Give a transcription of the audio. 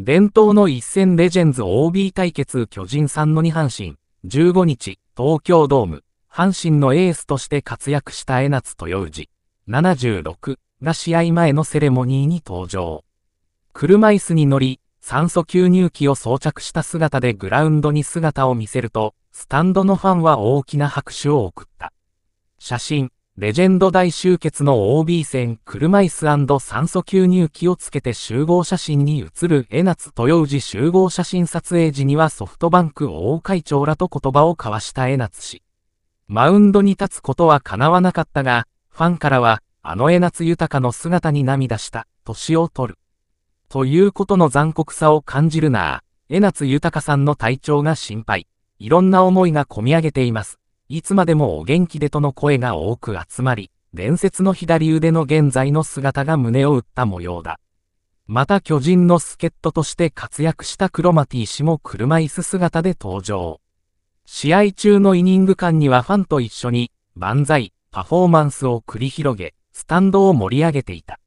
伝統の一戦レジェンズ OB 対決巨人3の2阪神、15日、東京ドーム、阪神のエースとして活躍した江夏豊氏、76が試合前のセレモニーに登場。車椅子に乗り、酸素吸入器を装着した姿でグラウンドに姿を見せると、スタンドのファンは大きな拍手を送った。写真、レジェンド大集結の OB 戦車椅子酸素吸入器をつけて集合写真に写る江夏豊氏集合写真撮影時にはソフトバンク大会長らと言葉を交わした江夏氏。マウンドに立つことは叶わなかったが、ファンからは、あの江夏豊の姿に涙した、年を取る。ということの残酷さを感じるなぁ。江夏豊さんの体調が心配。いろんな思いが込み上げています。いつまでもお元気でとの声が多く集まり、伝説の左腕の現在の姿が胸を打った模様だ。また巨人の助っ人として活躍したクロマティ氏も車椅子姿で登場。試合中のイニング間にはファンと一緒に、万歳、パフォーマンスを繰り広げ、スタンドを盛り上げていた。